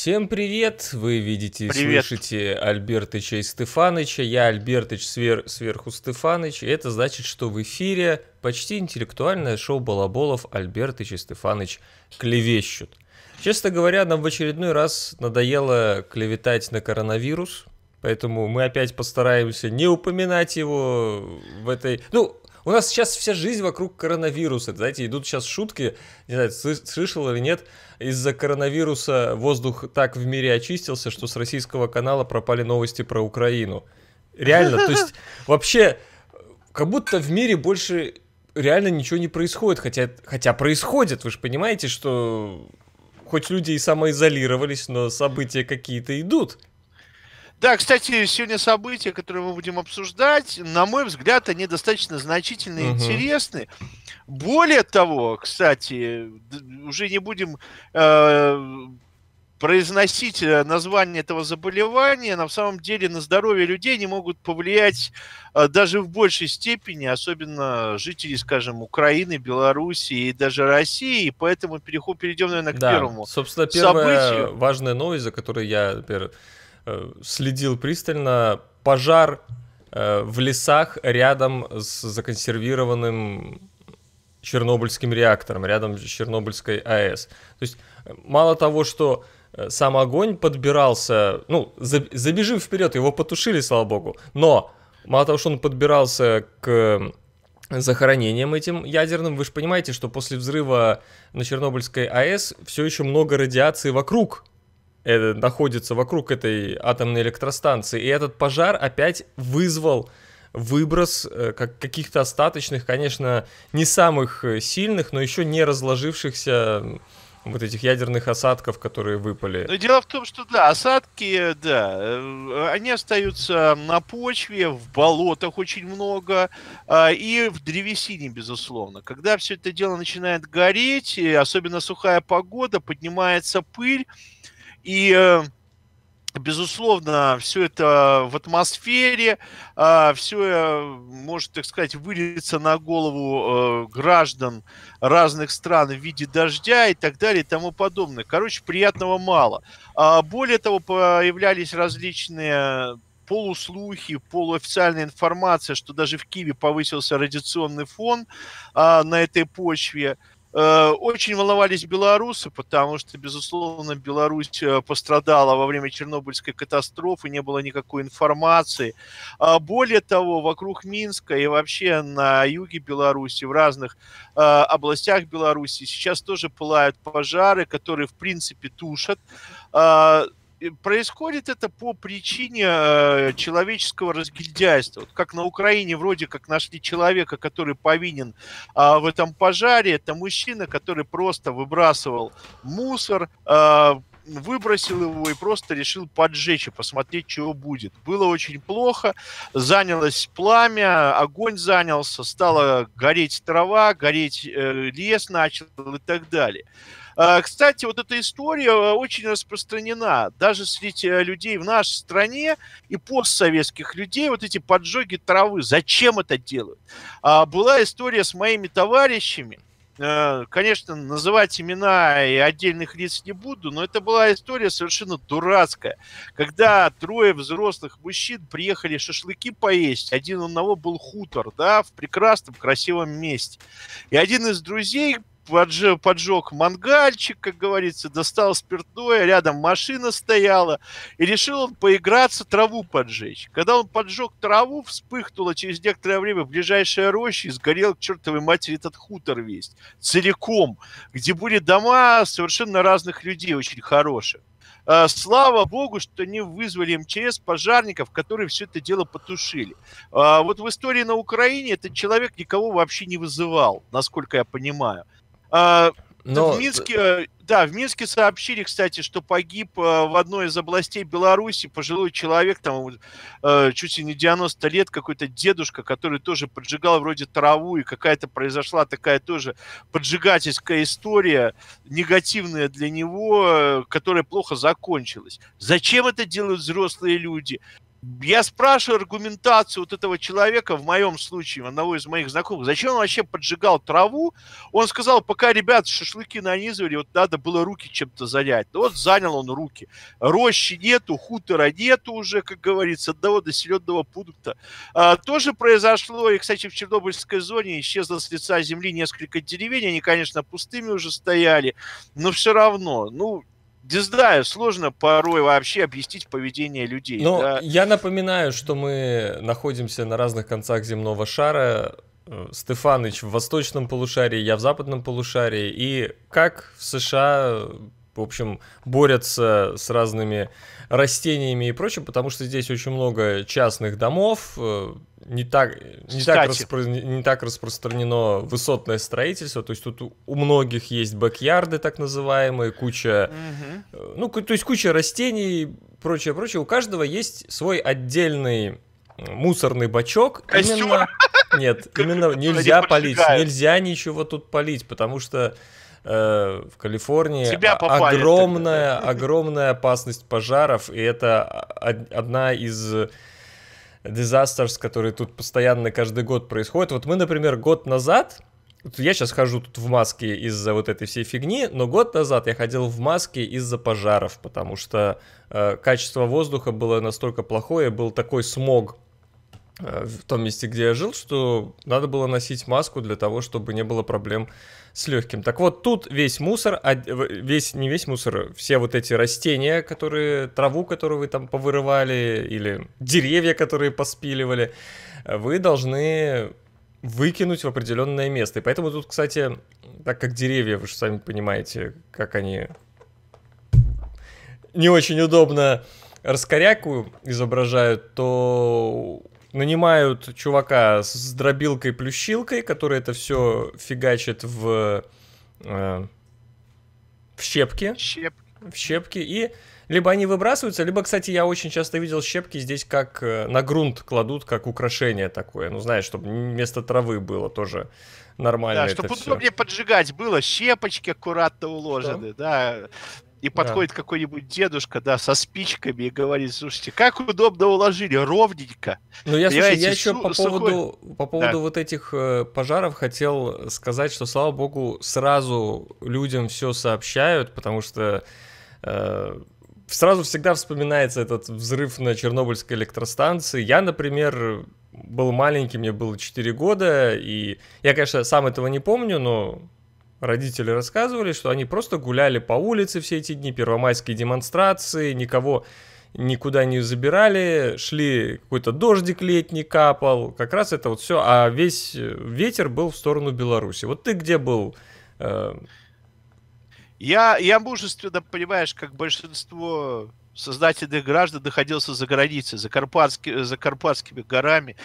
Всем привет! Вы видите, привет. слышите Альбертыча и Стефаныча. Я Альбертыч свер... сверху Стефаныч. И это значит, что в эфире почти интеллектуальное шоу Балаболов Альбертыч и Стефаныч клевещут. Честно говоря, нам в очередной раз надоело клеветать на коронавирус. Поэтому мы опять постараемся не упоминать его в этой... Ну, у нас сейчас вся жизнь вокруг коронавируса. Знаете, идут сейчас шутки, не знаю, слышал или нет, из-за коронавируса воздух так в мире очистился, что с российского канала пропали новости про Украину. Реально, то есть вообще, как будто в мире больше реально ничего не происходит, хотя, хотя происходит, вы же понимаете, что хоть люди и самоизолировались, но события какие-то идут. Да, кстати, сегодня события, которые мы будем обсуждать, на мой взгляд, они достаточно значительные, и угу. интересны. Более того, кстати, уже не будем э, произносить э, название этого заболевания. На самом деле на здоровье людей не могут повлиять э, даже в большей степени, особенно жители, скажем, Украины, Белоруссии и даже России. И поэтому переход, перейдем, наверное, к да, первому собственно, первое событию. важная новость, за которой я, например, Э, следил пристально. Пожар э, в лесах рядом с законсервированным чернобыльским реактором, рядом с Чернобыльской АЭС. То есть э, мало того, что сам огонь подбирался, ну, забежим вперед, его потушили, слава богу, но мало того, что он подбирался к захоронением этим ядерным. Вы же понимаете, что после взрыва на Чернобыльской АЭС все еще много радиации вокруг э, находится вокруг этой атомной электростанции. И этот пожар опять вызвал выброс э, как, каких-то остаточных, конечно, не самых э, сильных, но еще не разложившихся вот этих ядерных осадков, которые выпали. Но дело в том, что да, осадки, да, э, они остаются на почве, в болотах очень много а, и в древесине, безусловно. Когда все это дело начинает гореть, и особенно сухая погода, поднимается пыль, и э, безусловно, все это в атмосфере, а, все э, может, так сказать, вылиться на голову э, граждан разных стран в виде дождя и так далее и тому подобное. Короче, приятного мало. А, более того, появлялись различные полуслухи, полуофициальная информация, что даже в Киеве повысился радиационный фон а, на этой почве – Э, очень волновались белорусы, потому что, безусловно, Беларусь э, пострадала во время Чернобыльской катастрофы, не было никакой информации. А более того, вокруг Минска и вообще на юге Беларуси, в разных э, областях Беларуси сейчас тоже пылают пожары, которые, в принципе, тушат а, происходит это по причине э, человеческого разгильдяйства. Вот как на Украине вроде как нашли человека, который повинен а в этом пожаре, это мужчина, который просто выбрасывал мусор, э, выбросил его и просто решил поджечь и посмотреть, чего будет. Было очень плохо, занялось пламя, огонь занялся, стала гореть трава, гореть э, лес начал и так далее. А, кстати, вот эта история э, очень распространена даже среди э, людей в нашей стране и постсоветских людей, вот эти поджоги травы. Зачем это делают? А, была история с моими товарищами, э, конечно, называть имена и отдельных лиц не буду, но это была история совершенно дурацкая. Когда трое взрослых мужчин приехали шашлыки поесть, один у одного был хутор, да, в прекрасном, красивом месте. И один из друзей поджег, поджег мангальчик, как говорится, достал спиртное, рядом машина стояла, и решил он поиграться, траву поджечь. Когда он поджег траву, вспыхнуло через некоторое время ближайшая роща, и сгорел к чертовой матери этот хутор весь, целиком, где были дома совершенно разных людей, очень хороших. А, слава богу, что они вызвали МЧС пожарников, которые все это дело потушили. А, вот в истории на Украине этот человек никого вообще не вызывал, насколько я понимаю. А, Но... В Минске, да, в Минске сообщили, кстати, что погиб э, в одной из областей Беларуси пожилой человек, там э, чуть ли не 90 лет, какой-то дедушка, который тоже поджигал вроде траву, и какая-то произошла такая тоже поджигательская история, негативная для него, э, которая плохо закончилась. Зачем это делают взрослые люди? я спрашиваю аргументацию вот этого человека, в моем случае, одного из моих знакомых, зачем он вообще поджигал траву? Он сказал, пока ребят шашлыки нанизывали, вот надо было руки чем-то занять. Ну вот занял он руки. Рощи нету, хутора нету уже, как говорится, одного населенного пункта. А, тоже произошло, и, кстати, в Чернобыльской зоне исчезло с лица земли несколько деревень, они, конечно, пустыми уже стояли, но все равно, ну, не знаю, сложно порой вообще объяснить поведение людей. Но ну, да? я напоминаю, что мы находимся на разных концах земного шара. Э, Стефаныч в восточном полушарии, я в западном полушарии. И как в США в общем, борются с разными растениями и прочим, потому что здесь очень много частных домов, э, не так, не, так, распро... не так распространено высотное строительство, то есть тут у многих есть бэк-ярды так называемые, куча, угу. ну, то есть куча растений, и прочее, прочее. У каждого есть свой отдельный мусорный бачок. Костюм. Именно... Нет, именно нельзя полить, нельзя ничего тут полить, потому что Э, в Калифорнии Тебя а, попали, огромная, тогда. огромная опасность пожаров, и это одна из disasters, которые тут постоянно каждый год происходят. Вот мы, например, год назад, я сейчас хожу тут в маске из-за вот этой всей фигни, но год назад я ходил в маске из-за пожаров, потому что э, качество воздуха было настолько плохое, был такой смог Э, в том месте, где я жил, что надо было носить маску для того, чтобы не было проблем с легким. Так вот, тут весь мусор, весь, не весь мусор, все вот эти растения, которые, траву, которую вы там повырывали, или деревья, которые поспиливали, э, вы должны выкинуть в определенное место. И поэтому тут, кстати, так как деревья, вы же сами понимаете, как они не очень удобно раскоряку изображают, то нанимают чувака с дробилкой-плющилкой, который это все фигачит в, э, в щепки. Щеп. В щепки. И либо они выбрасываются, либо, кстати, я очень часто видел щепки здесь как э, на грунт кладут, как украшение такое. Ну, знаешь, чтобы вместо травы было тоже нормально. Да, чтобы все. удобнее поджигать было, щепочки аккуратно уложены, что? да и подходит да. какой-нибудь дедушка, да, со спичками и говорит, слушайте, как удобно уложили, ровненько. Ну, я, слушай, я еще по поводу, сухой... по поводу да. вот этих э, пожаров хотел сказать, что, слава богу, сразу людям все сообщают, потому что э, сразу всегда вспоминается этот взрыв на Чернобыльской электростанции. Я, например, был маленький, мне было 4 года, и я, конечно, сам этого не помню, но Родители рассказывали, что они просто гуляли по улице все эти дни, первомайские демонстрации, никого никуда не забирали, шли, какой-то дождик летний капал, как раз это вот все, а весь ветер был в сторону Беларуси. Вот ты где был? Э? Я, я мужественно, понимаешь, как большинство создательных граждан находился за границей, за, Карпатски, за Карпатскими горами,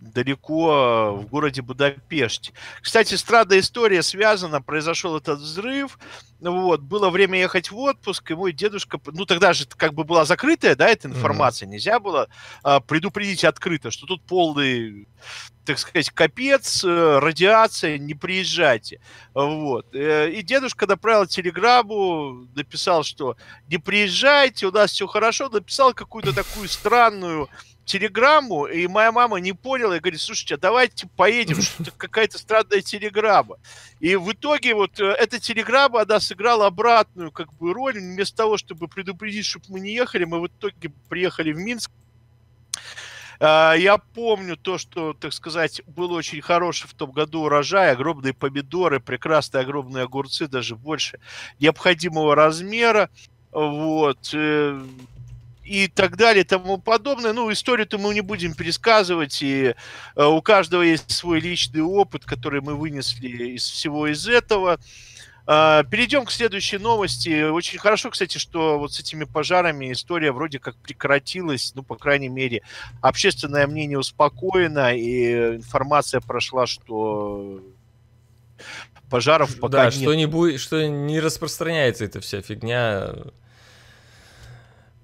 далеко э, в городе Будапеште. Кстати, странная история связана, произошел этот взрыв, вот, было время ехать в отпуск, и мой дедушка, ну тогда же как бы была закрытая, да, эта информация, mm-hmm. нельзя было а, предупредить открыто, что тут полный, так сказать, капец, э, радиация, не приезжайте. Вот. Э, и дедушка направил телеграмму, написал, что не приезжайте, у нас все хорошо, написал какую-то такую странную телеграмму, и моя мама не поняла, и говорит, слушайте, а давайте поедем, что-то какая-то странная телеграмма. И в итоге вот э, эта телеграмма, она сыграла обратную как бы роль, вместо того, чтобы предупредить, чтобы мы не ехали, мы в итоге приехали в Минск, а, я помню то, что, так сказать, было очень хорошее в том году урожай, огромные помидоры, прекрасные огромные огурцы, даже больше необходимого размера. Вот. Э, и так далее, и тому подобное. Ну, историю-то мы не будем пересказывать, и э, у каждого есть свой личный опыт, который мы вынесли из всего из этого. А, перейдем к следующей новости. Очень хорошо, кстати, что вот с этими пожарами история вроде как прекратилась, ну, по крайней мере, общественное мнение успокоено, и информация прошла, что пожаров пока да, нет. что не будет, что не распространяется эта вся фигня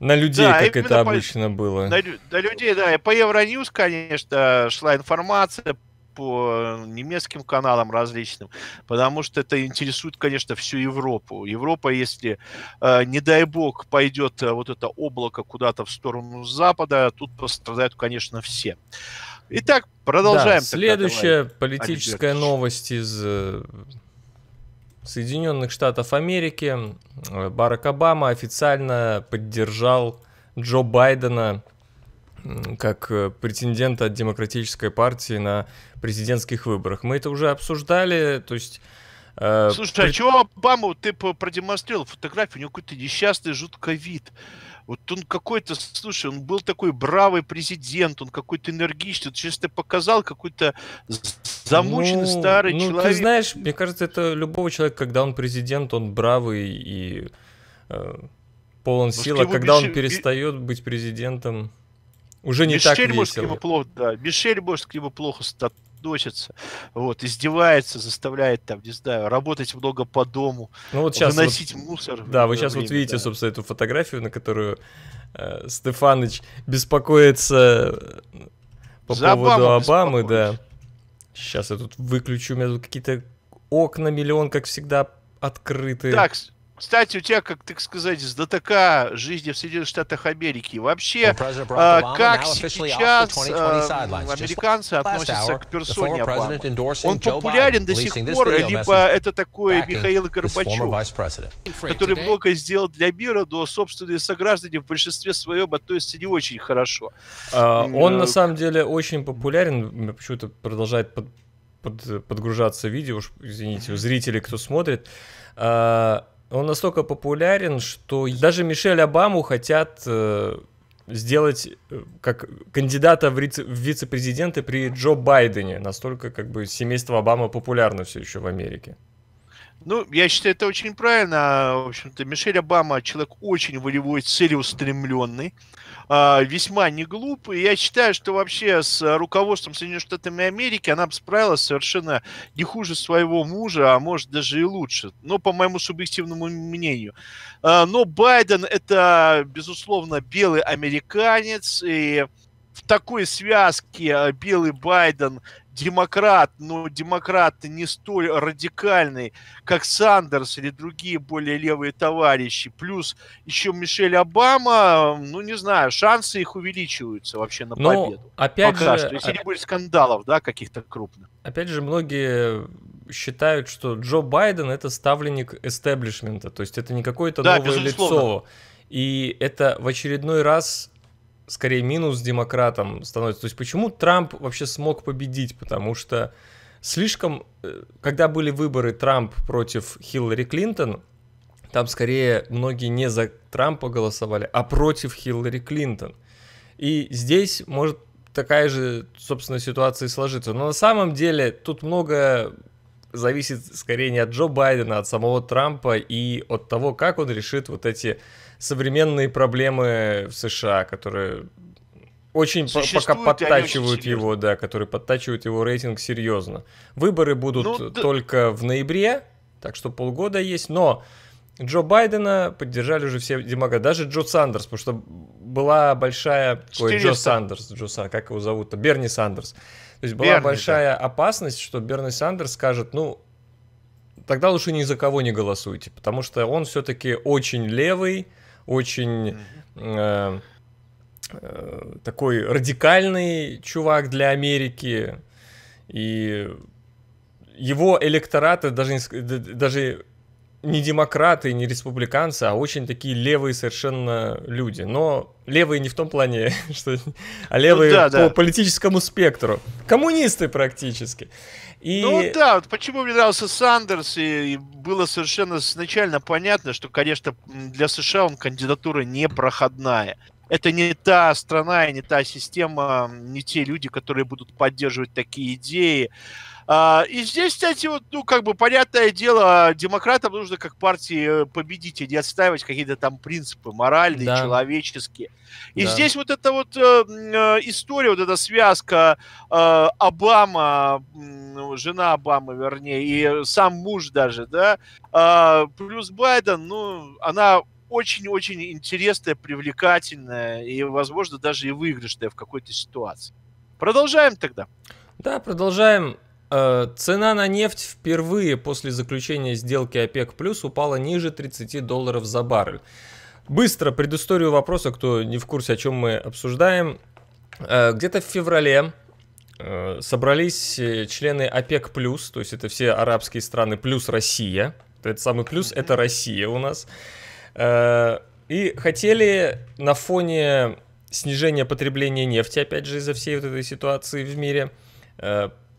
на людей, да, как это по, обычно было. На, на людей, да. И по Евроньюз, конечно, шла информация по немецким каналам различным, потому что это интересует, конечно, всю Европу. Европа, если, э, не дай бог, пойдет э, вот это облако куда-то в сторону Запада, тут пострадают, конечно, все. Итак, продолжаем. Да, следующая давай. политическая Альбертович. новость из э, Соединенных Штатов Америки э, Барак Обама официально поддержал Джо Байдена как э, претендента от Демократической партии на президентских выборах. Мы это уже обсуждали, то есть... Э, Слушай, при... а чего Обаму ты продемонстрировал фотографию? У него какой-то несчастный, жуткий вид. Вот он какой-то, слушай, он был такой бравый президент, он какой-то энергичный, честно показал какой-то замученный ну, старый ну, человек. Ты знаешь, мне кажется, это любого человека, когда он президент, он бравый и э, полон может, сил, а когда Миш... он перестает быть президентом, уже не Мишель, так весело. Может, ему плохо, да. Мишель, может, к нему плохо дочится, вот, издевается, заставляет там, не знаю, работать много по дому, ну, вот сейчас выносить вот, мусор. Да, вы сейчас время, вот видите, да. собственно, эту фотографию, на которую э, Стефаныч беспокоится по За поводу Обамы, Обамы да. Сейчас я тут выключу, у меня тут какие-то окна миллион, как всегда, открытые. Так, кстати, у тебя, как так сказать, с ДТК жизни в Соединенных Штатах Америки. Вообще, а, как сейчас а, американцы относятся к персоне Обамы? Он популярен до сих пор, либо это такой Михаил Горбачев, который много сделал для мира, но собственные сограждане в большинстве своем относятся не очень хорошо. А, он, э, на самом деле, очень популярен, почему-то продолжает под, под, подгружаться видео, уж извините, у зрителей, кто смотрит. А, он настолько популярен, что даже Мишель Обаму хотят э, сделать э, как кандидата в, в вице-президенты при Джо Байдене. Настолько как бы семейство Обама популярно все еще в Америке. Ну, я считаю, это очень правильно. А, в общем-то, Мишель Обама человек очень волевой, целеустремленный, а, весьма не глупый. Я считаю, что вообще с руководством Соединенных Штатов Америки она справилась совершенно не хуже своего мужа, а может даже и лучше. Но по моему субъективному мнению. А, но Байден это, безусловно, белый американец и в такой связке белый Байден демократ, но ну, демократ не столь радикальный, как Сандерс или другие более левые товарищи, плюс еще Мишель Обама, ну не знаю, шансы их увеличиваются вообще на но, победу. Опять Пока же, что, если оп... А- не будет скандалов, да, каких-то крупных. Опять же, многие считают, что Джо Байден это ставленник эстеблишмента, то есть это не какое-то да, новое безусловно. лицо. И это в очередной раз скорее минус демократам становится. То есть почему Трамп вообще смог победить? Потому что слишком, э, когда были выборы Трамп против Хиллари Клинтон, там скорее многие не за Трампа голосовали, а против Хиллари Клинтон. И здесь может такая же, собственно, ситуация и сложится. Но на самом деле тут много зависит скорее не от Джо Байдена, а от самого Трампа и от того, как он решит вот эти современные проблемы в США, которые очень Существуют, пока подтачивают очень его, да, которые подтачивают его рейтинг серьезно. Выборы будут ну, только да... в ноябре, так что полгода есть, но Джо Байдена поддержали уже все демократы, даже Джо Сандерс, потому что была большая... 400. Ой, Джо Сандерс, Джо Сандерс, как его зовут-то? Берни Сандерс. То есть была Берни, большая да. опасность, что Берни Сандерс скажет, ну, тогда лучше ни за кого не голосуйте, потому что он все-таки очень левый, очень э, э, такой радикальный чувак для Америки. И его электораты, даже, даже не демократы, не республиканцы, а очень такие левые совершенно люди. Но левые не в том плане, что, а левые ну, да, по да. политическому спектру. Коммунисты практически. И... Ну да, вот почему мне нравился Сандерс, и, и было совершенно изначально понятно, что, конечно, для США он кандидатура непроходная. Это не та страна не та система, не те люди, которые будут поддерживать такие идеи. А, и здесь, кстати, вот, ну, как бы, понятное дело, демократам нужно как партии э, победить, а не отстаивать какие-то там принципы моральные, да. человеческие. И да. здесь вот эта вот э, э, история, вот эта связка Обама, ну, жена Обамы, вернее, и сам муж даже, да, а, плюс Байден, ну, она очень-очень интересная, привлекательная и, возможно, даже и выигрышная в какой-то ситуации. Продолжаем тогда. Да, продолжаем. Э, цена на нефть впервые после заключения сделки ОПЕК+, плюс упала ниже 30 долларов за баррель. Быстро предысторию вопроса, кто не в курсе, о чем мы обсуждаем. Э, где-то в феврале э, собрались члены ОПЕК+, плюс, то есть это все арабские страны плюс Россия. Это самый плюс — это Россия у нас. И хотели на фоне снижения потребления нефти, опять же, из-за всей вот этой ситуации в мире,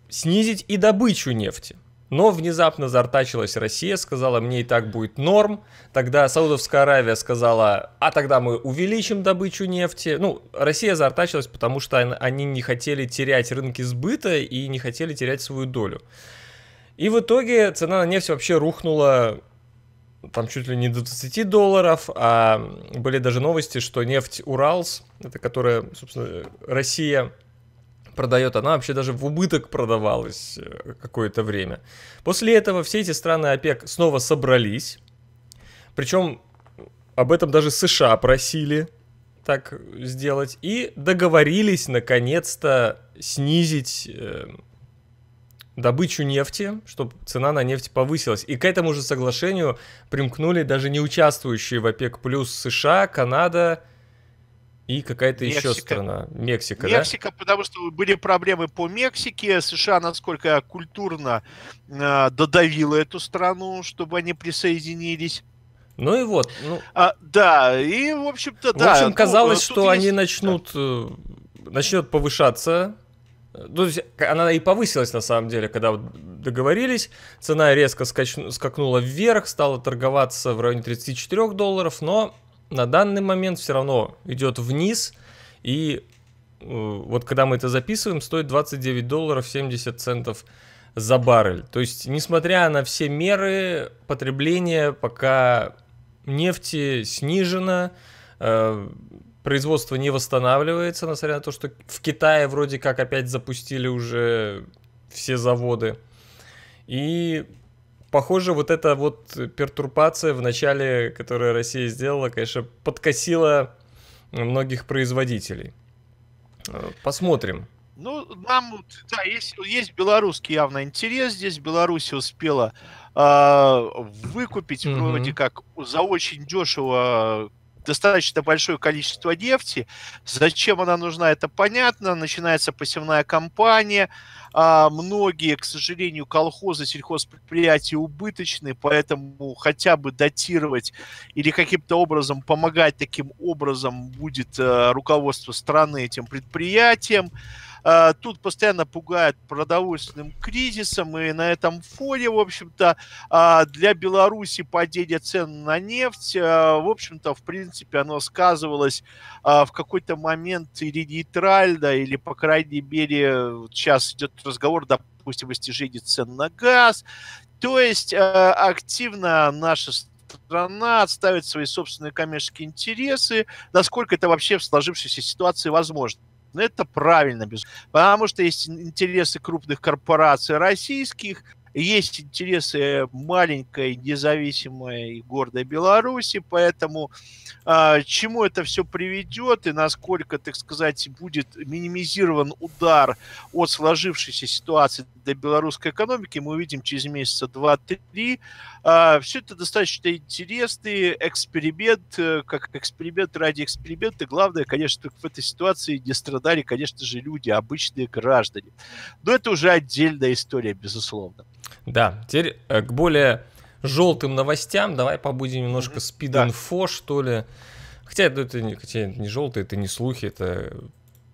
снизить и добычу нефти. Но внезапно зартачилась Россия, сказала, мне и так будет норм. Тогда Саудовская Аравия сказала, а тогда мы увеличим добычу нефти. Ну, Россия зартачилась, потому что они не хотели терять рынки сбыта и не хотели терять свою долю. И в итоге цена на нефть вообще рухнула там чуть ли не до 20 долларов, а были даже новости, что нефть Уралс, это которая, собственно, Россия продает, она вообще даже в убыток продавалась э, какое-то время. После этого все эти страны ОПЕК снова собрались. Причем об этом даже США просили так сделать. И договорились наконец-то снизить э, добычу нефти, чтобы цена на нефть повысилась. И к этому же соглашению примкнули даже не участвующие в ОПЕК+, плюс США, Канада, и какая-то еще страна. Мексика, Мексика, да? потому что были проблемы по Мексике. США, насколько культурно э, а, додавила эту страну, чтобы они присоединились. Ну и вот. Ну... А, да, и, в общем-то, да. В общем, ну, казалось, э, ну, что они есть... начнут... Да. Начнет повышаться то есть она и повысилась на самом деле, когда договорились. Цена резко скач... скакнула вверх, стала торговаться в районе 34 долларов, но на данный момент все равно идет вниз, и э, вот когда мы это записываем, стоит 29 долларов 70 центов за баррель. То есть, несмотря на все меры потребления, пока нефти снижено, э, производство не восстанавливается, несмотря на то, что в Китае вроде как опять запустили уже все заводы. И похоже, вот эта вот пертурбация в начале, которую Россия сделала, конечно, подкосила многих производителей. Э, посмотрим. Ну, нам, да, есть, есть белорусский явно интерес здесь. Беларусь успела э, выкупить mm-hmm. вроде как за очень дешево достаточно большое количество нефти. Зачем она нужна, это понятно. Начинается посевная кампания. А многие, к сожалению, колхозы, сельхозпредприятия убыточны, поэтому хотя бы датировать или каким-то образом помогать таким образом будет э, руководство страны этим предприятиям. А, тут постоянно пугают продовольственным кризисом, и на этом фоне, в общем-то, а, для Беларуси падение цен на нефть, а, в общем-то, в принципе, оно сказывалось в какой-то момент или нейтрально, или, по крайней мере, сейчас идет разговор, допустим, о снижении цен на газ. То есть активно наша страна отставит свои собственные коммерческие интересы, насколько это вообще в сложившейся ситуации возможно. Ну, это правильно, потому что есть интересы крупных корпораций российских, есть интересы маленькой, независимой и гордой Беларуси, поэтому э, чему это все приведет и насколько, так сказать, будет минимизирован удар от сложившейся ситуации для белорусской экономики, мы увидим через месяца 2-3. Э, все это достаточно интересный эксперимент, э, как эксперимент ради эксперимента. Главное, конечно, в этой ситуации не страдали, конечно же, люди, обычные граждане. Но это уже отдельная история, безусловно. Да, теперь э, к более желтым новостям давай побудем немножко спид-инфо, да. что ли. Хотя это, это, не, хотя это не желтые, это не слухи, это...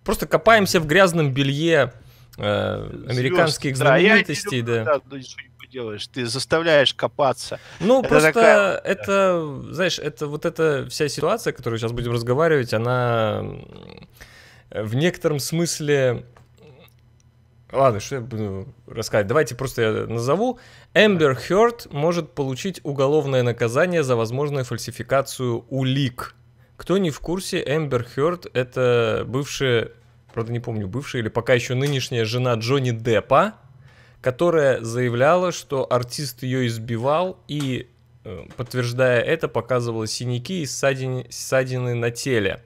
Просто копаемся в грязном белье э, американских Звезд. знаменитостей. Да, я люблю, да. да ну, делаешь, ты заставляешь копаться. Ну, это просто такая... это, знаешь, это вот эта вся ситуация, которую сейчас будем разговаривать, она в некотором смысле Ладно, что я буду рассказать. Давайте просто я назову. Эмбер Хёрд может получить уголовное наказание за возможную фальсификацию улик. Кто не в курсе, Эмбер Хёрд — это бывшая, правда не помню, бывшая или пока еще нынешняя жена Джонни Деппа, которая заявляла, что артист ее избивал и, э, подтверждая это, показывала синяки и ссадины, ссадины на теле.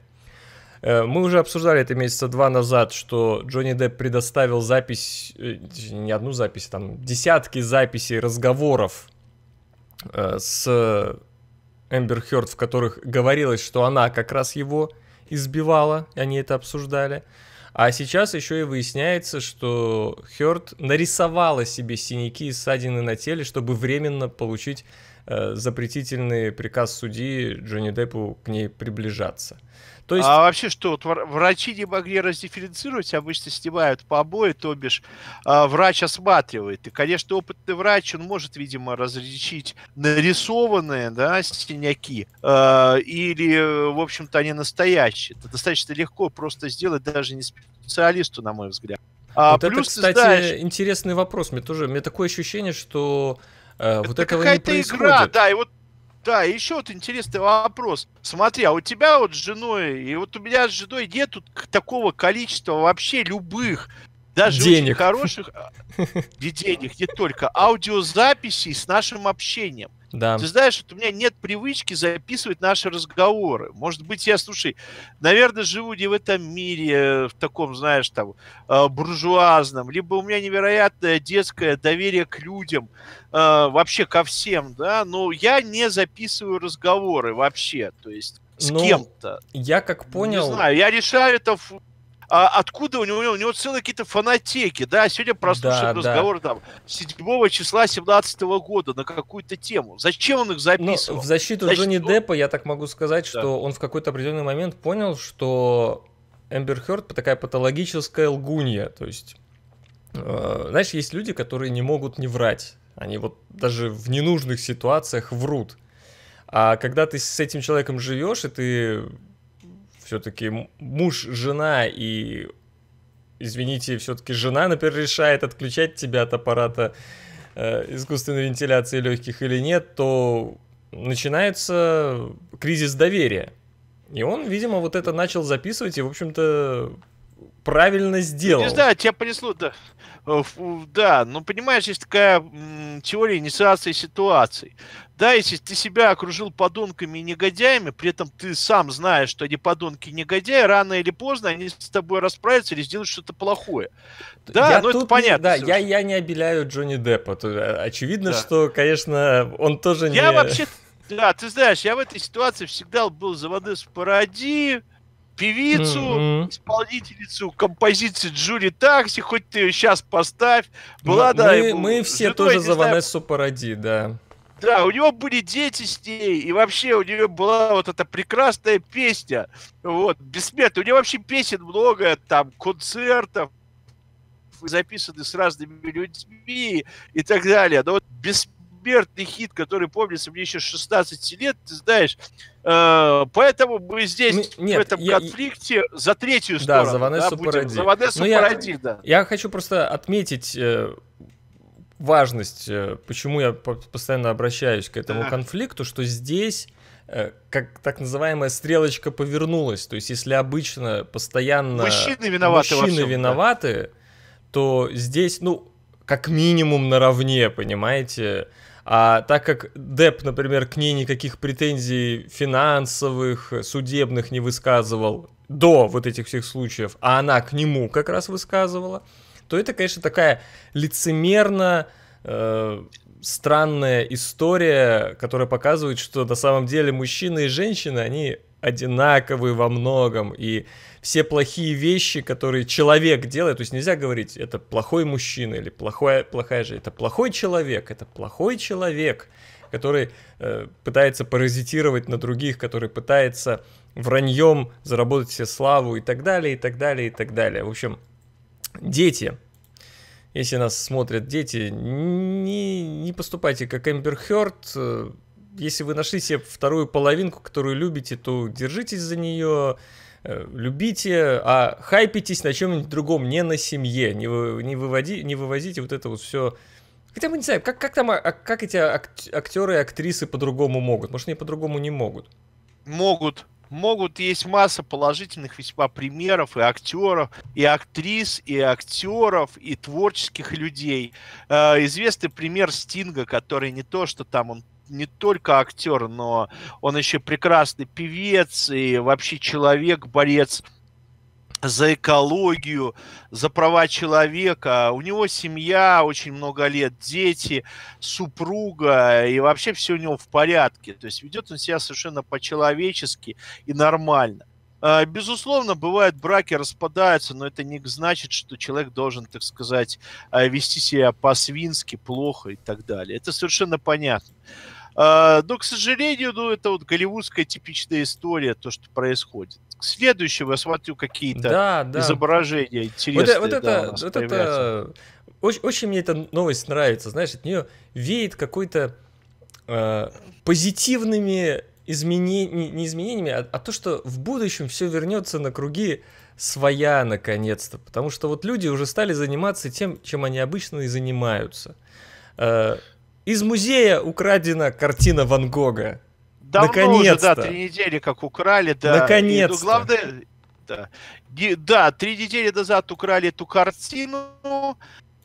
Э, мы уже обсуждали это месяца два назад, что Джонни Депп предоставил запись, э, не одну запись, а там десятки записей разговоров э, с Эмбер Хёрд, в которых говорилось, что она как раз его избивала, и они это обсуждали. А сейчас еще и выясняется, что Хёрд нарисовала себе синяки и ссадины на теле, чтобы временно получить запретительный приказ судьи Джонни Деппу к ней приближаться. То есть... А вообще что, вот врачи не могли раздифференцировать, обычно снимают побои, то бишь а, врач осматривает. И, конечно, опытный врач, он может, видимо, различить нарисованные, да, синяки а, или, в общем-то, они настоящие. Это достаточно легко просто сделать даже не специалисту, на мой взгляд. А вот плюс, это, кстати, знаешь... интересный вопрос. Мне тоже, у меня такое ощущение, что э, вот это этого не происходит. игра, да, и вот да, еще вот интересный вопрос. Смотри, а у тебя вот с женой, и вот у меня с женой тут такого количества вообще любых, даже денег. очень хороших, а, и денег не только, аудиозаписей с нашим общением. Да. Ты знаешь, вот у меня нет привычки записывать наши разговоры. Может быть, я, слушай, наверное, живу не в этом мире, в таком, знаешь, там, э, буржуазном, либо у меня невероятное детское доверие к людям, э, вообще ко всем, да, но я не записываю разговоры вообще, то есть с ну, кем-то. Я как понял... Не знаю, я решаю это а, откуда у него, у него целые какие-то фанатеки, да, сегодня прослушали да, разговор да. там 7 числа 17 года на какую-то тему. Зачем он их ну, записывал? Но в защиту Значит, Джонни он... Ну Деппа я так могу сказать, да. что он в какой-то определенный момент понял, что Эмбер Хёрд такая патологическая лгунья, то есть, э, знаешь, есть люди, которые не могут не врать, они вот даже в ненужных ситуациях врут. А когда ты с этим человеком живешь, и ты все-таки муж, жена и, извините, все-таки жена, например, решает отключать тебя от аппарата э, искусственной вентиляции легких или нет, то начинается кризис доверия. И он, видимо, вот это начал записывать и, в общем-то, правильно сделал. Не знаю, тебя понесло, да. Э, да, ну понимаешь, есть такая м, теория инициации ситуации. Да, если ты себя окружил подонками и негодяями, при этом ты сам знаешь, что они подонки и негодяи, рано или поздно они с тобой расправятся или сделают что-то плохое. Да, я но ну, тут, это понятно. Да, я, я не обеляю Джонни Деппа. Э, очевидно, да. что, конечно, он тоже я не... Я вообще... Да, ты знаешь, я в этой ситуации всегда был за воды с пародией, певицу, mm-hmm. исполнительницу композиции Джури Такси, хоть ты ее сейчас поставь. Была, мы, ну, да, мы, мы все тоже за Ванессу Паради, да. Да, у него были дети с ней, и вообще у нее была вот эта прекрасная песня, вот, бессмертная. У нее вообще песен много, там, концертов, записаны с разными людьми и так далее. Но вот бессмертный хит, который помнится мне еще 16 лет, ты знаешь, э, Поэтому мы здесь, Нет, в этом я, конфликте, за третью сторону. Да, за Ванессу да, Паради. За Ванессу Паради, ну, я, да. Я хочу просто отметить э, важность, э, почему я постоянно обращаюсь к этому да. конфликту, что здесь э, как так называемая стрелочка повернулась. То есть, если обычно постоянно мужчины виноваты, мужчины всем, виноваты да. то здесь, ну, как минимум наравне, понимаете? А так как Деп, например, к ней никаких претензий финансовых, судебных не высказывал до вот этих всех случаев, а она к нему как раз высказывала, то это, конечно, такая лицемерно э, странная история, которая показывает, что на самом деле мужчины и женщины, они одинаковые во многом, и все плохие вещи, которые человек делает, то есть нельзя говорить, это плохой мужчина или плохая, плохая же, это плохой человек, это плохой человек, который э, пытается паразитировать на других, который пытается враньем заработать себе славу и так далее, и так далее, и так далее. В общем, Дети. Если нас смотрят дети, не, не поступайте как Эмбер Хёрд. Если вы нашли себе вторую половинку, которую любите, то держитесь за нее, э, любите, а хайпитесь на чем-нибудь другом, не на семье. Не, не, выводи, не вывозите вот это вот все Хотя мы не знаем, как, как там, а, как эти актеры и актрисы по-другому могут? Может, они по-другому не могут? Могут могут есть масса положительных весьма примеров и актеров, и актрис, и актеров, и творческих людей. Э, известный пример Стинга, который не то, что там он не только актер, но он еще прекрасный певец и вообще человек, борец за экологию, за права человека. У него семья, очень много лет, дети, супруга, и вообще все у него в порядке. То есть ведет он себя совершенно по-человечески и нормально. А, безусловно, бывают браки распадаются, но это не значит, что человек должен, так сказать, а, вести себя по-свински, плохо и так далее. Это совершенно понятно. А, но, к сожалению, ну, это вот голливудская типичная история, то, что происходит следующего я смотрю какие-то да, да. изображения э, интересные. Вот, вот это, да, вот это очень, очень мне эта новость нравится, знаешь, от нее веет какой-то э, позитивными изменениями, не изменениями, а, а то, что в будущем все вернется на круги своя наконец-то, потому что вот люди уже стали заниматься тем, чем они обычно и занимаются. Э, из музея украдена картина Ван Гога давно Наконец-то. уже, да, три недели как украли. Да, Наконец-то. И, ну, главное, да. И, да, три недели назад украли эту картину.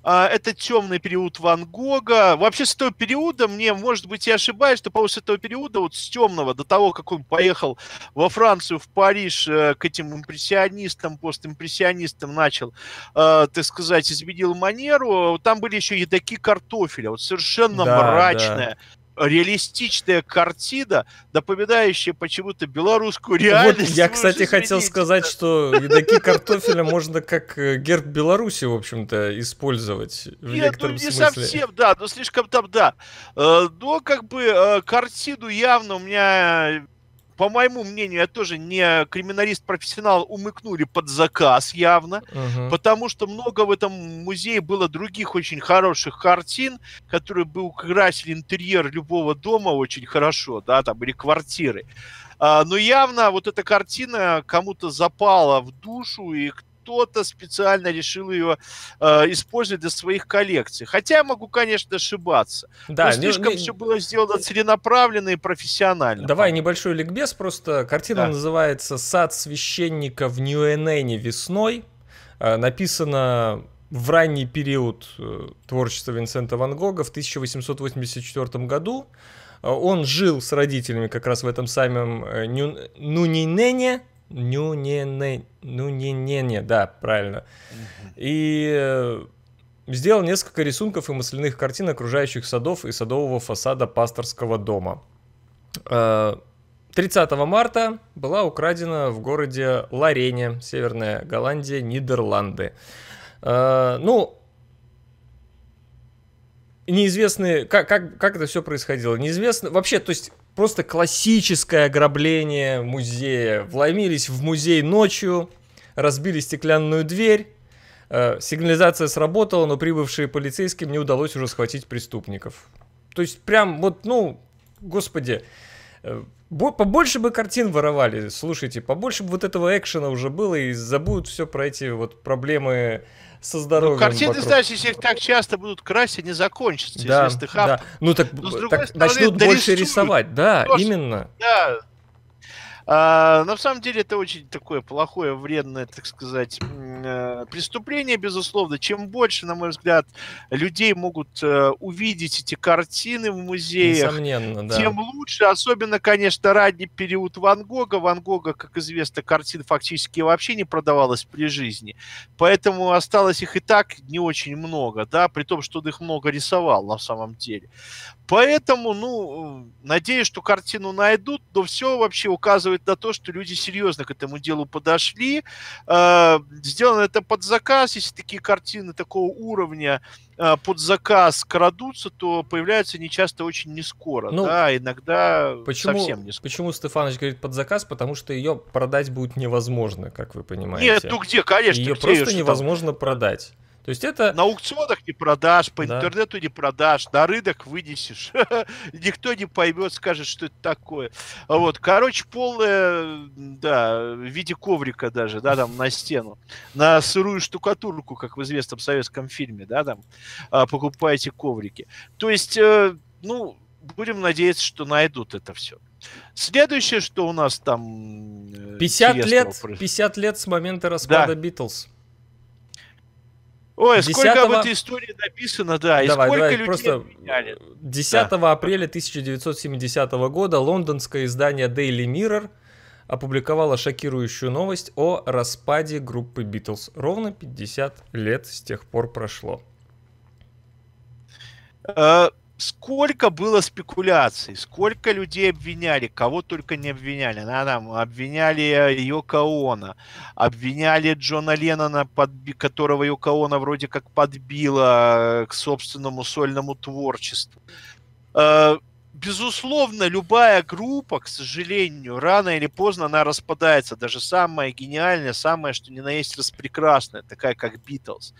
А, это темный период Ван Гога. Вообще с того периода, мне, может быть, я ошибаюсь, что, после моему этого периода, вот с темного, до того, как он поехал во Францию, в Париж, э, к этим импрессионистам, постимпрессионистам начал, э, так сказать, изменил манеру, там были еще едаки картофеля, вот совершенно да, мрачная. Да реалистичная картина, напоминающая почему-то белорусскую реальность. Вот, я, кстати, хотел сказать, что видаки картофеля можно как э, герб Беларуси, в общем-то, использовать в Нет, ну, некотором ну, не смысле. совсем, да, но слишком там, да. Э, но как бы э, картину явно у меня по моему мнению, я тоже не криминалист-профессионал, умыкнули под заказ явно, uh-huh. потому что много в этом музее было других очень хороших картин, которые бы украсили интерьер любого дома очень хорошо, да, там, или квартиры. А, но явно вот эта картина кому-то запала в душу, и кто-то специально решил ее э, использовать для своих коллекций. Хотя я могу, конечно, ошибаться. Да, но слишком не, все было сделано целенаправленно и профессионально. Давай небольшой ликбез просто. Картина да. называется «Сад священника в Нью-Энене весной». Э, написано в ранний период э, творчества Винсента Ван Гога в 1884 году. Э, он жил с родителями как раз в этом самом Нунинене, ну не не ну не не не да правильно и э, сделал несколько рисунков и масляных картин окружающих садов и садового фасада пасторского дома. 30 э, марта была украдена в городе Ларене, Северная Голландия, Нидерланды. Э, ну, неизвестные, как, как, как это все происходило, неизвестно, вообще, то есть просто классическое ограбление музея, вломились в музей ночью, разбили стеклянную дверь, э, сигнализация сработала, но прибывшие полицейским не удалось уже схватить преступников. То есть прям вот, ну, господи, э, побольше бы картин воровали, слушайте, побольше бы вот этого экшена уже было и забудут все про эти вот проблемы со ну, здоровьем. Ну, картины, вокруг. знаешь, если их так часто будут красить, они закончатся, да, если хап. Да. Ну так, Но, так стороны, начнут больше рисовать, да, Тоже, именно. Да. А, на самом деле это очень такое плохое, вредное, так сказать, Э, преступление, безусловно. Чем больше, на мой взгляд, людей могут э, увидеть эти картины в музеях, Несомненно, да. тем лучше. Особенно, конечно, ранний период Ван Гога. Ван Гога, как известно, картин фактически вообще не продавалось при жизни. Поэтому осталось их и так не очень много, да, при том, что он их много рисовал на самом деле. Поэтому, ну, надеюсь, что картину найдут, но все вообще указывает на то, что люди серьезно к этому делу подошли. Э, сделал сделано это под заказ. Если такие картины такого уровня а, под заказ крадутся, то появляются они часто очень не скоро, ну, да, иногда почему, совсем не скоро. Почему Стефанович говорит под заказ? Потому что ее продать будет невозможно, как вы понимаете. Нет, ну где, конечно. Ее просто ее, невозможно там? продать. То есть это... На аукционах не продашь, по да. интернету не продашь, на рынок вынесешь. Никто не поймет, скажет, что это такое. Вот, короче, полное, да, в виде коврика даже, да, там на стену. На сырую штукатурку, как в известном советском фильме, да, там, а, покупаете коврики. То есть, э, ну, будем надеяться, что найдут это все. Следующее, что у нас там... 50 э, лет, 50 лет с момента распада да. Битлз. Ой, 10... сколько об этой истории написано, да, давай, и сколько давай, людей просто... обменяли. 10 да. апреля 1970 года лондонское издание Daily Mirror опубликовало шокирующую новость о распаде группы Битлз. Ровно 50 лет с тех пор прошло. А, сколько было спекуляций, сколько людей обвиняли, кого только не обвиняли. Да, там, обвиняли э, Йока Оно, обвиняли Джона Леннона, подби, которого Йока Оно вроде как подбила э, к собственному сольному творчеству. Э, безусловно, любая группа, к сожалению, рано или поздно она распадается. Даже самая гениальная, самая, что ни на есть, распрекрасная, такая как Битлз.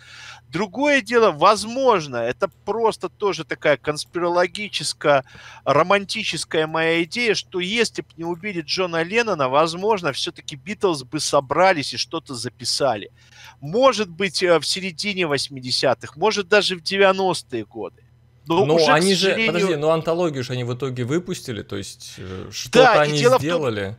Другое дело, возможно, это просто тоже такая конспирологическая, романтическая моя идея, что если бы не убили Джона Леннона, возможно, все-таки Битлз бы собрались и что-то записали. Может быть, э, в середине 80-х, может даже в 90-е годы. Но, ну, но ну, уже, они сожалению... же, подожди, но ну, антологию же они в итоге выпустили, то есть э, что-то да, они дело сделали. В том...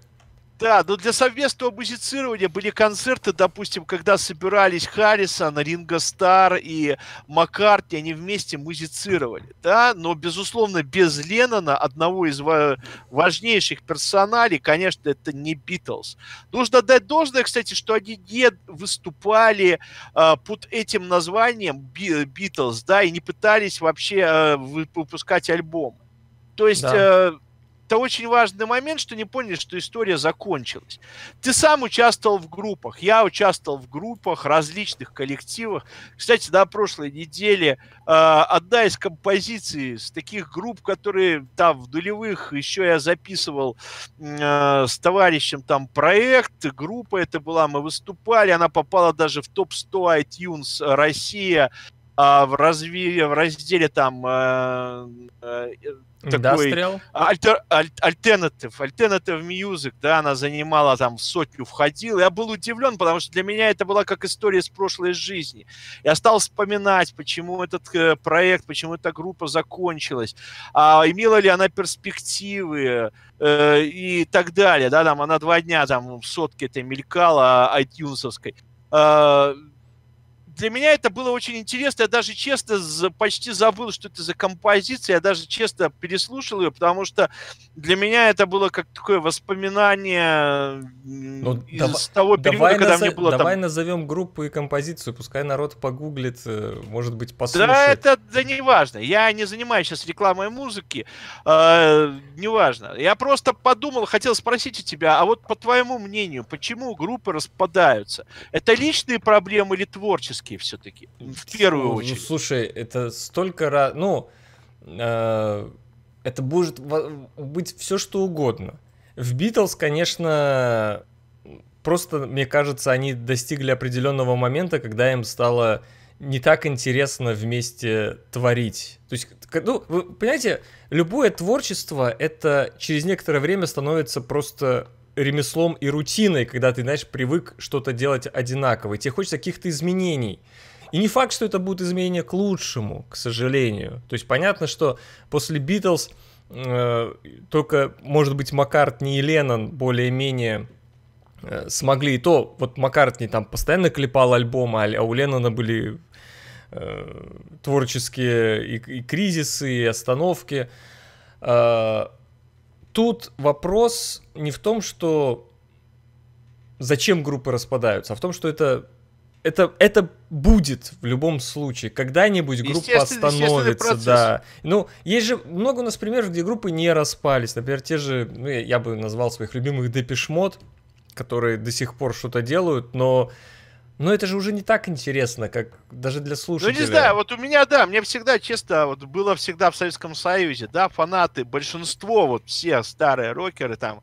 Да, но для совместного музицирования были концерты, допустим, когда собирались Харрисон, Ринго Стар и Маккартни, они вместе музицировали, да, но, безусловно, без Леннона, одного из важнейших персоналей, конечно, это не Битлз. Нужно дать должное, кстати, что они не выступали э, под этим названием Битлз, да, и не пытались вообще э, выпускать альбом. То есть... Да. Э, это очень важный момент, что не поняли, что история закончилась. Ты сам участвовал в группах, я участвовал в группах, различных коллективах. Кстати, на прошлой неделе э, одна из композиций с таких групп, которые там в нулевых еще я записывал э, с товарищем там проект, группа это была, мы выступали, она попала даже в топ-100 iTunes э, Россия а в, разве, в разделе там э, э, э такой Industrial? альтер, альтернатив, альтернатив music, да, она занимала там в сотню входила. Я был удивлен, потому что для меня это была как история с прошлой жизни. Я стал вспоминать, почему этот э, проект, почему эта группа закончилась, а имела ли она перспективы э, и так далее, да, там она два дня там в сотке это мелькала а, айтюнсовской. Э, для меня это было очень интересно. Я даже честно почти забыл, что это за композиция. Я даже честно переслушал ее, потому что для меня это было как такое воспоминание ну, из дав- того периода, давай когда наз... мне было Давай там... назовем группу и композицию, пускай народ погуглит, э, может быть, послушает. Да, это да не важно. Я не занимаюсь сейчас рекламой музыки. Э, не Я просто подумал, хотел спросить у тебя, а вот по твоему мнению, почему группы распадаются? Это личные проблемы или творческие? русские все-таки. Ну, в первую ну, очередь. слушай, это столько раз... Ну, э, это может быть все что угодно. В Битлз, конечно, просто, мне кажется, они достигли определенного момента, когда им стало не так интересно вместе творить. То есть, ну, вы понимаете, любое творчество, это через некоторое время становится просто ремеслом и рутиной, когда ты, знаешь, привык что-то делать одинаково. И тебе хочется каких-то изменений. И не факт, что это будут изменения к лучшему, к сожалению. То есть понятно, что после Битлз э, только, может быть, Маккартни и Леннон более-менее э, смогли. И то, вот Маккартни там постоянно клепал альбомы, а, у Леннона были э, творческие и, и кризисы, и остановки. Э, тут вопрос не в том, что зачем группы распадаются, а в том, что это это, это будет в любом случае. Когда-нибудь группа остановится, да. Ну, есть же много у нас примеров, где группы не распались. Например, те же, ну, я бы назвал своих любимых Депешмот, которые до сих пор что-то делают, но но это же уже не так интересно, как даже для слушателей. Ну, не знаю, вот у меня, да, мне всегда, честно, вот было всегда в Советском Союзе, да, фанаты, большинство, вот все старые рокеры, там,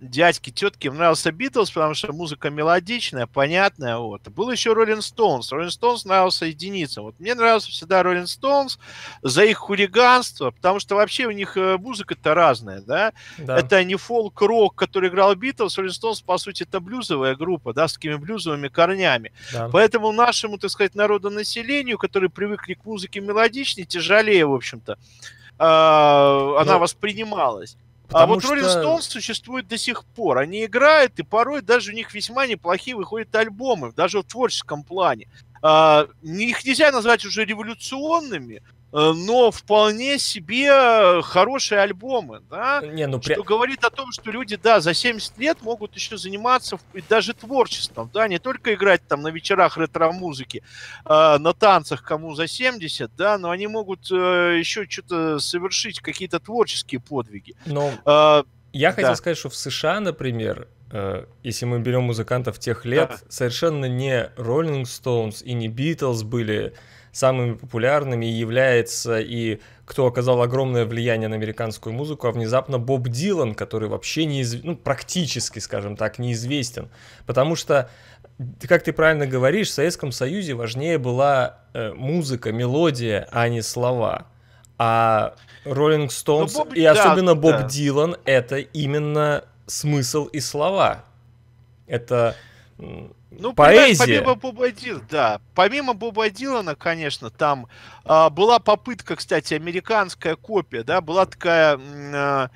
дядьки, тетки, им нравился Битлз, потому что музыка мелодичная, понятная, вот. Был еще Роллин Стоунс, Роллин Стоунс нравился единицам. Вот мне нравился всегда Роллин Стоунс за их хулиганство, потому что вообще у них э, музыка-то разная, да? да. Это не фолк-рок, который играл Битлз, Роллин Стоунс, по сути, это блюзовая группа, да, с такими блюзовыми корнями. Да. Поэтому нашему, так сказать, народонаселению, которые привыкли к музыке мелодичнее, тяжелее, в общем-то, э, она Но... Ну, воспринималась. А потому а вот что... Rolling Stones существует до сих пор. Они играют, и порой даже у них весьма неплохие выходят альбомы, даже в творческом плане. А, их нельзя назвать уже революционными, Э, но вполне себе хорошие альбомы, да, э, не, ну, что говорит о том, что люди, да, за 70 лет могут еще заниматься даже творчеством, да, не только играть там на вечерах ретро-музыки, э, на танцах кому за 70, да, но они могут э, еще что-то совершить, какие-то творческие подвиги. Но... Э, я да. хотел сказать, что в США, например, э, если мы берем музыкантов тех лет, да. совершенно не Rolling Stones и не Beatles были самыми популярными является и кто оказал огромное влияние на американскую музыку, а внезапно Боб Дилан, который вообще неизвестен, ну, практически, скажем так, неизвестен. Потому что, как ты правильно говоришь, в Советском Союзе важнее была э, музыка, мелодия, а не слова. А Роллинг Стоунс ну, и особенно да, Боб да. Дилан — это именно смысл и слова. Это ну, поэзия. Помимо Боба Дилана, да. Помимо Боба Дилана, конечно, там э, была попытка, кстати, американская копия, да, была такая э,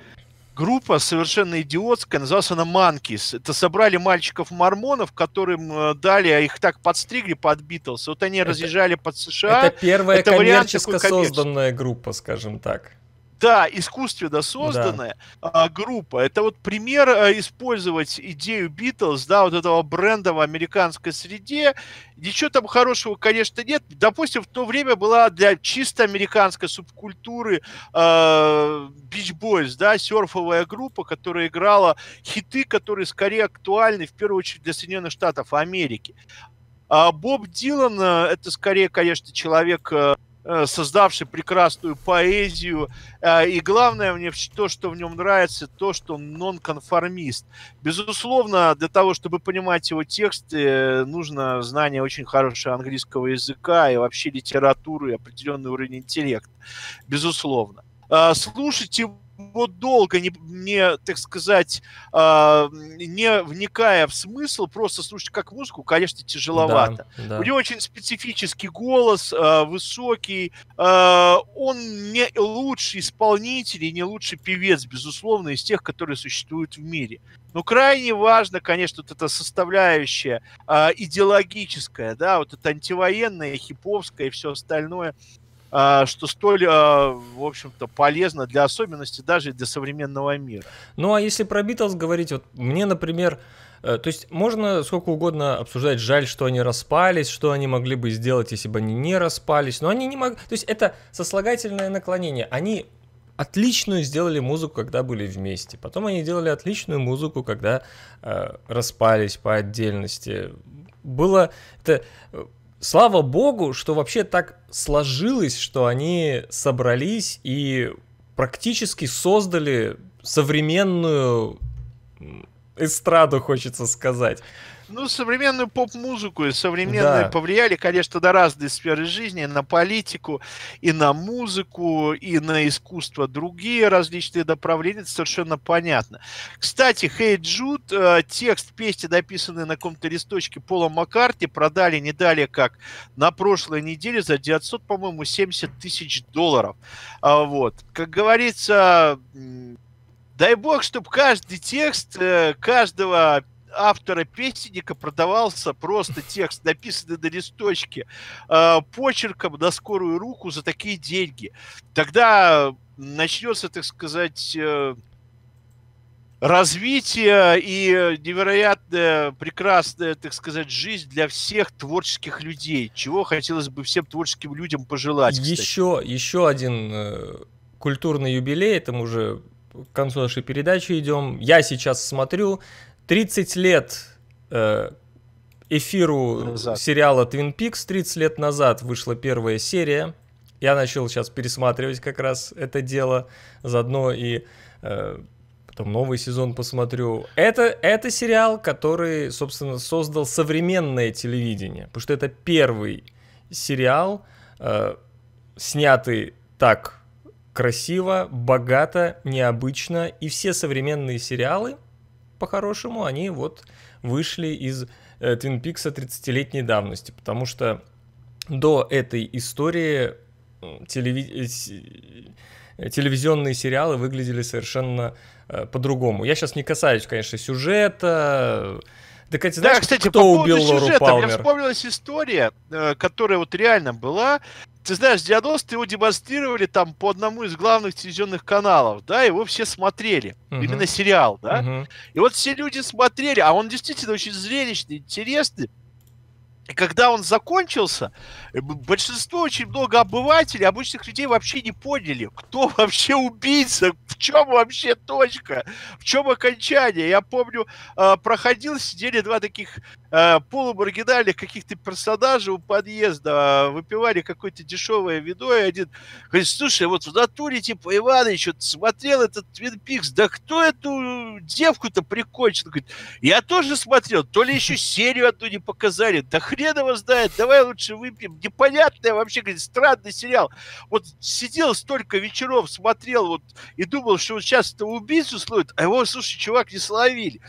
группа совершенно идиотская, называлась она Манкис. Это собрали мальчиков-мормонов, которым э, дали, а их так подстригли под Битлз. Вот они это, разъезжали под США. Это первая это коммерчески созданная группа, скажем так. Да, искусственно созданная да. А, группа. Это вот пример а, использовать идею Битлз, да, вот этого бренда в американской среде. Ничего там хорошего, конечно, нет. Допустим, в то время была для чисто американской субкультуры Бич а, Бойс, да, серфовая группа, которая играла хиты, которые скорее актуальны в первую очередь для Соединенных Штатов Америки. А Боб Дилан э, это скорее, конечно, человек э, Э, создавший прекрасную поэзию. Э, и главное мне то, что в нем нравится, то, что он нонконформист. Безусловно, для того, чтобы понимать его тексты, нужно знание очень хорошего английского языка и вообще литературы, и определенный уровень интеллекта. Безусловно. Э, слушать его вот долго не, не так сказать, э, не вникая в смысл, просто слушать как музыку, конечно, тяжеловато. Да, да. У него очень специфический голос, э, высокий. Э, он не лучший исполнитель и не лучший певец, безусловно, из тех, которые существуют в мире. Но крайне важно, конечно, вот эта составляющая э, идеологическая, да, вот это антивоенная, хиповская и все остальное – а, что столь, а, в общем-то, полезно для особенностей даже для современного мира. Ну а если про Битлз говорить, вот мне, например, э, то есть можно сколько угодно обсуждать, жаль, что они распались, что они могли бы сделать, если бы они не распались, но они не могли... То есть это сослагательное наклонение. Они отличную сделали музыку, когда были вместе. Потом они делали отличную музыку, когда э, распались по отдельности. Было это э, Слава богу, что вообще так сложилось, что они собрались и практически создали современную эстраду, хочется сказать. Ну, современную поп-музыку и современные да. повлияли, конечно, на разные сферы жизни, на политику, и на музыку, и на искусство. Другие различные направления, это совершенно понятно. Кстати, Хей hey Джуд, э, текст песни, написанный на каком-то листочке Пола Маккарти, продали не далее как на прошлой неделе за 900, по-моему, 70 тысяч долларов. А вот. Как говорится, дай бог, чтобы каждый текст э, каждого автора песенника продавался просто текст, написанный на листочке, э, почерком на скорую руку за такие деньги. Тогда начнется, так сказать, э, развитие и невероятная, прекрасная, так сказать, жизнь для всех творческих людей, чего хотелось бы всем творческим людям пожелать. Еще, еще один э, культурный юбилей, это мы уже к концу нашей передачи идем. Я сейчас смотрю 30 лет э, эфиру назад. сериала Twin Peaks 30 лет назад вышла первая серия. Я начал сейчас пересматривать как раз это дело, заодно и э, потом новый сезон посмотрю. Это, это сериал, который, собственно, создал современное телевидение, потому что это первый сериал, э, снятый так красиво, богато, необычно, и все современные сериалы – по-хорошему, они вот вышли из э, Twin Peaks 30-летней давности, потому что до этой истории телеви... Э, э, телевизионные сериалы выглядели совершенно э, по-другому. Я сейчас не касаюсь, конечно, сюжета, так, а знаешь, да, кстати, кто по убил поводу сюжета, Палмер? мне вспомнилась история, э, которая вот реально была. Ты знаешь, 90-е его демонстрировали там по одному из главных телевизионных каналов, да, его все смотрели, uh-huh. именно сериал, да. Uh-huh. И вот все люди смотрели, а он действительно очень зрелищный, интересный. И когда он закончился, э, большинство, очень много обывателей, обычных людей вообще не поняли, кто вообще убийца, в чем вообще точка, в чем окончание. Я помню, а, проходил, сидели два таких Э, полубаргидали каких-то персонажей у подъезда, а, выпивали какое-то дешевое вино, и один говорит, слушай, вот в натуре типа Иванович вот смотрел этот Твин Пикс, да кто эту девку-то прикончил? Говорит, я тоже смотрел, то ли еще серию одну не показали, да хрен его знает, давай лучше выпьем. Непонятное вообще, говорит, странный сериал. Вот сидел столько вечеров, смотрел вот и думал, что вот сейчас это убийцу словит, а его, слушай, чувак, не словили.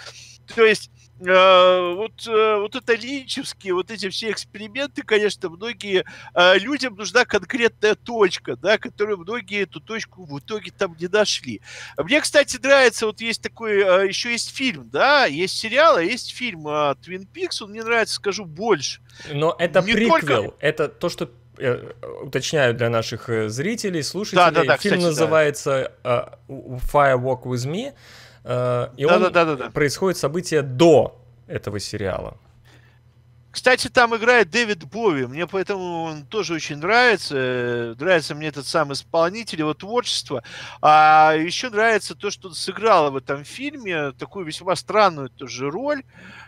То есть Э, вот, э, вот это линчевские, вот эти все эксперименты, конечно, многие э, людям нужна конкретная точка, да, которую многие эту точку в итоге там не нашли. Мне, кстати, нравится, вот есть такой, еще есть фильм, да, есть сериал, а есть фильм Twin а, Peaks, он мне нравится, скажу, больше. Но это не приквел, только... это то, что уточняю для наших зрителей, слушателей, да, да, да, фильм кстати, называется да. Fire Walk With Me, Э, и да, он, да, да, да, да. происходит событие до этого сериала. Кстати, там играет Дэвид Бови. Мне поэтому он тоже очень нравится. Э, нравится мне этот сам исполнитель, его творчество. А еще нравится то, что он сыграл в этом фильме. Такую весьма странную тоже роль.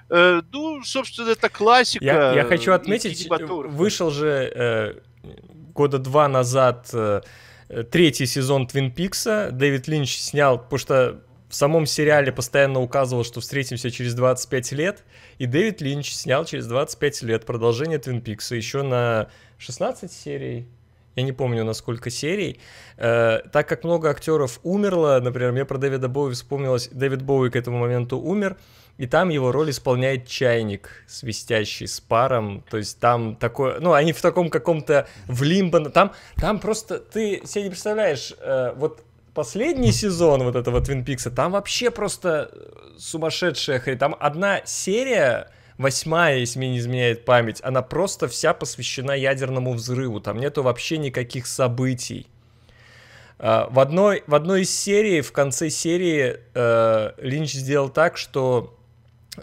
Э, ну, собственно, это классика. Я, я хочу отметить, вышел же э, года два назад э, третий сезон Твин Пикса. Дэвид Линч снял, потому что в самом сериале постоянно указывал, что встретимся через 25 лет, и Дэвид Линч снял через 25 лет продолжение Твин Пикса еще на 16 серий, я не помню, на сколько серий. Э, так как много актеров умерло, например, мне про Дэвида Боуи вспомнилось, Дэвид Боуи к этому моменту умер, и там его роль исполняет чайник, свистящий с паром. То есть там такое... Ну, они в таком каком-то... В лимбо... Там, там просто... Ты себе не представляешь, э, вот последний сезон вот этого Твин Пикса там вообще просто э, сумасшедшая хрень. Там одна серия, восьмая, если мне не изменяет память, она просто вся посвящена ядерному взрыву. Там нету вообще никаких событий. А, в одной, в одной из серий, в конце серии, э, Линч сделал так, что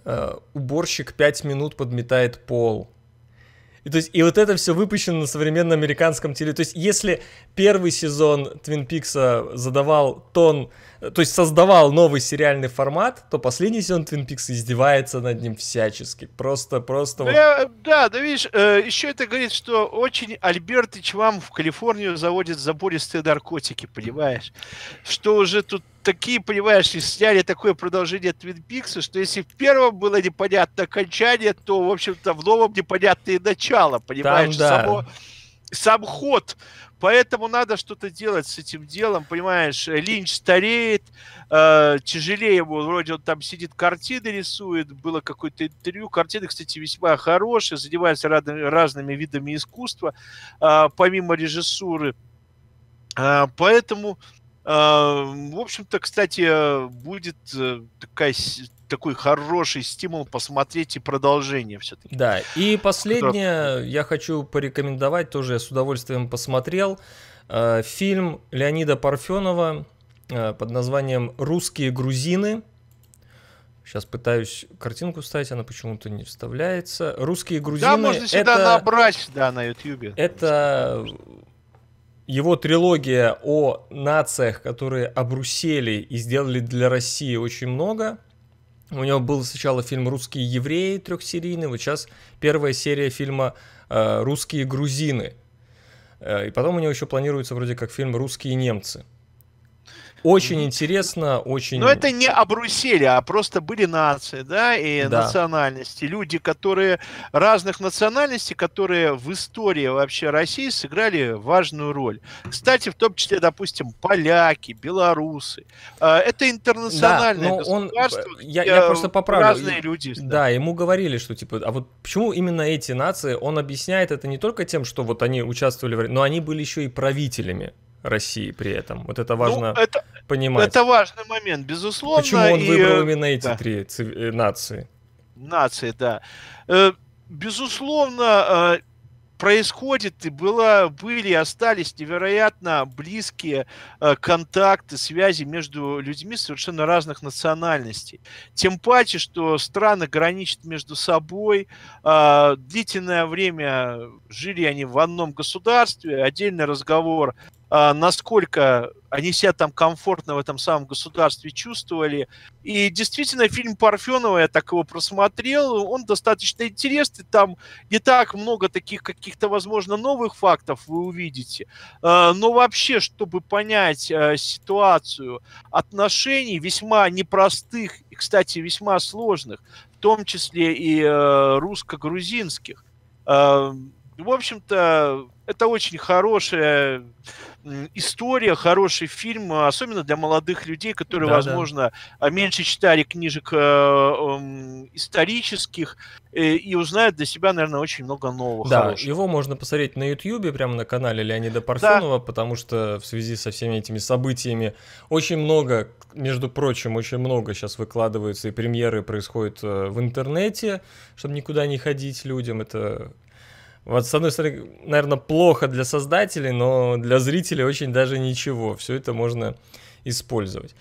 э, уборщик пять минут подметает пол. И, то есть, и вот это все выпущено на современном американском теле. То есть, если первый сезон Твин Пикса задавал тон Э, то есть создавал новый сериальный формат, то последний сезон Twin Peaks издевается над ним всячески. Просто, просто... Да, вот... да, да видишь, э, еще это говорит, что очень Альбертыч вам в Калифорнию заводит забористые наркотики, понимаешь? Что уже тут такие, понимаешь, и сняли такое продолжение Твин Пикса, что если в первом было непонятно окончание, то, в общем-то, в новом непонятное начало, понимаешь? Там, да. Само сам ход Поэтому надо что-то делать с этим делом, понимаешь? Линч стареет, э, тяжелее ему, вроде он там сидит, картины рисует, было какое-то интервью, картины, кстати, весьма хорошие, занимается разными, разными видами искусства, э, помимо режиссуры. Э, поэтому, э, в общем-то, кстати, э, будет э, такая такой хороший стимул посмотреть и продолжение все-таки. Да, и последнее, Кто... я хочу порекомендовать, тоже я с удовольствием посмотрел, э, фильм Леонида Парфенова э, под названием «Русские грузины». Сейчас пытаюсь картинку вставить, она почему-то не вставляется. Русские грузины. Да, можно всегда это, набрать, да, на Ютьюбе. Это его трилогия о нациях, которые обрусели и сделали для России очень много. У него был сначала фильм «Русские евреи» трехсерийный, вот сейчас первая серия фильма э, «Русские грузины». Э, и потом у него еще планируется вроде как фильм «Русские немцы». Очень интересно, очень... Но это не обрусели, а просто были нации, да, и да. национальности. Люди, которые разных национальностей, которые в истории вообще России сыграли важную роль. Кстати, в том числе, допустим, поляки, белорусы. А, это интернациональное да, государство. Он... Э, я, я э, просто поправлю. Разные люди. Да. да, ему говорили, что типа, а вот почему именно эти нации? Он объясняет это не только тем, что вот они участвовали, в... но они были еще и правителями России при этом. Вот это ну, важно ну, это, понимать. Это важный момент, безусловно. Почему он и... выбрал э, именно эти да. три э, нации? Нации, да. Э, безусловно, происходит и было, были и остались невероятно близкие контакты, связи между людьми совершенно разных национальностей. Тем паче, что страны граничат между собой. длительное время жили они в одном государстве. Отдельный разговор а, насколько они себя там комфортно в этом самом государстве чувствовали. И действительно, фильм Парфенова, я так его просмотрел, он достаточно интересный, там не так много таких каких-то, возможно, новых фактов вы увидите. А, но вообще, чтобы понять а, ситуацию отношений весьма непростых и, кстати, весьма сложных, в том числе и русско-грузинских, в общем-то, это очень хорошая история, хороший фильм, а, особенно для молодых людей, которые, да, возможно, да. меньше читали книжек э, э, исторических э, и узнают для себя, наверное, очень много нового. Да, хорошего. его можно посмотреть на Ютьюбе, прямо на канале Леонида Парфенова, да. потому что в связи со всеми этими событиями очень много, между прочим, очень много сейчас выкладывается и премьеры происходят э, в интернете, чтобы никуда не ходить людям, это вот, с одной стороны, наверное, плохо для создателей, но для зрителей очень даже ничего. Все это можно использовать.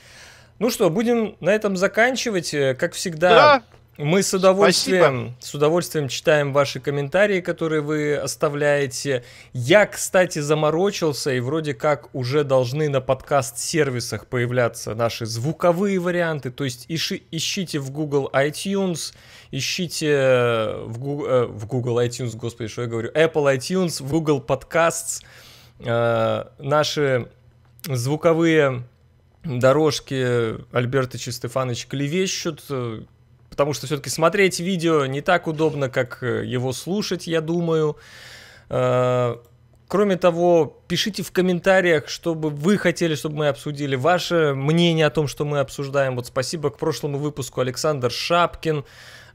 Ну что, будем на этом заканчивать. Э, как всегда, да. Мы с удовольствием, с удовольствием читаем ваши комментарии, которые вы оставляете. Я, кстати, заморочился, и вроде как уже должны на подкаст-сервисах появляться наши звуковые варианты. То есть ищи, ищите в Google iTunes, ищите э, в Google, э, в Google iTunes, господи, что я говорю, Apple iTunes, в Google Podcasts э, наши звуковые дорожки Альбертыч и Стефаныч клевещут, э, потому что все-таки смотреть видео не так удобно, как э, его слушать, я думаю. Э, кроме того, пишите в комментариях, чтобы вы хотели, чтобы мы обсудили ваше мнение о том, что мы обсуждаем. Вот спасибо к прошлому выпуску Александр Шапкин.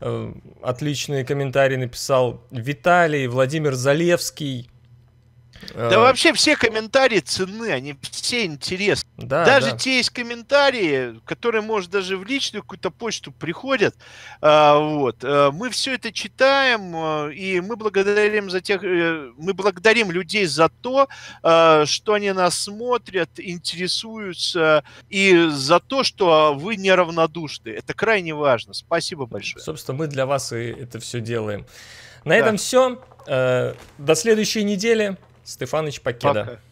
Э, отличные комментарии написал Виталий, Владимир Залевский, Э. Да а... вообще все комментарии цены, они все интересны. Да, даже да. те есть комментарии, которые, может, даже в личную какую-то почту приходят. А, вот. А, мы все это читаем, и мы благодарим, за тех, мы благодарим людей за то, что они нас смотрят, интересуются, и за то, что вы неравнодушны. Это крайне важно. Спасибо большое. Собственно, мы для вас и это все делаем. На да. этом все. До следующей недели. Стефаныч Покеда. Пока.